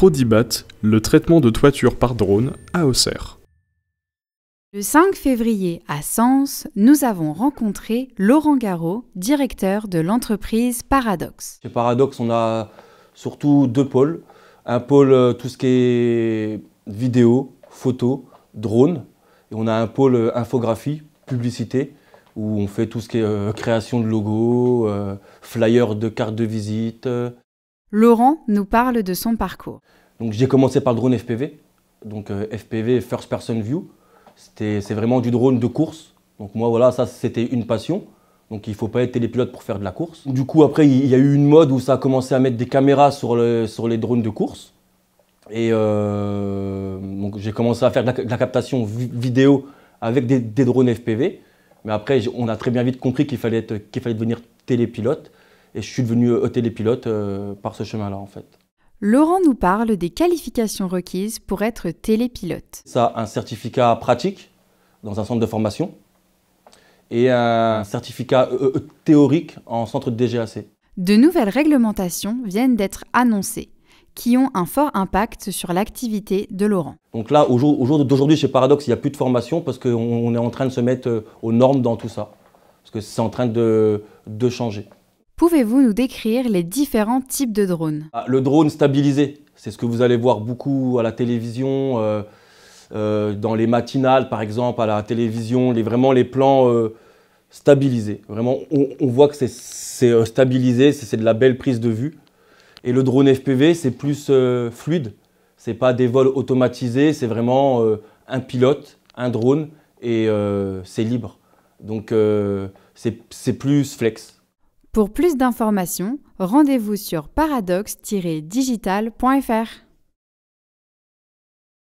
Prodibat, le traitement de toiture par drone à Auxerre. Le 5 février à Sens, nous avons rencontré Laurent Garot, directeur de l'entreprise Paradox. Chez Paradox, on a surtout deux pôles. Un pôle euh, tout ce qui est vidéo, photo, drone. Et on a un pôle euh, infographie, publicité, où on fait tout ce qui est euh, création de logos, flyers de cartes de visite. Laurent nous parle de son parcours. j'ai commencé par le drone FPV, donc euh, FPV First Person View. C'est vraiment du drone de course. Donc moi voilà, ça c'était une passion. Donc il ne faut pas être télépilote pour faire de la course. Du coup après il y a eu une mode où ça a commencé à mettre des caméras sur, les drones de course. Et euh, j'ai commencé à faire de la, captation vidéo avec des, drones FPV. Mais après on a très bien vite compris qu'il fallait, qu'il fallait devenir télépilote. Et je suis devenu télépilote euh, par ce chemin-là, en fait. Laurent nous parle des qualifications requises pour être télépilote. Ça, un certificat pratique dans un centre de formation et un certificat euh, euh, théorique en centre de DGAC. De nouvelles réglementations viennent d'être annoncées qui ont un fort impact sur l'activité de Laurent. Donc là, au jour, d'aujourd'hui, chez Paradox, il n'y a plus de formation parce qu'on est en train de se mettre aux normes dans tout ça. Parce que c'est en train de changer. Pouvez-vous nous décrire les différents types de drones ah, Le drone stabilisé, c'est ce que vous allez voir beaucoup à la télévision, euh, euh, dans les matinales par exemple, à la télévision, vraiment les plans euh, stabilisés. Vraiment, on, on voit que c'est stabilisé, c'est de la belle prise de vue. Et le drone FPV, c'est plus fluide. C'est pas des vols automatisés, c'est vraiment un pilote, un drone, et c'est libre. Donc c'est plus flex. Pour plus d'informations, rendez-vous sur paradoxe-digital.fr.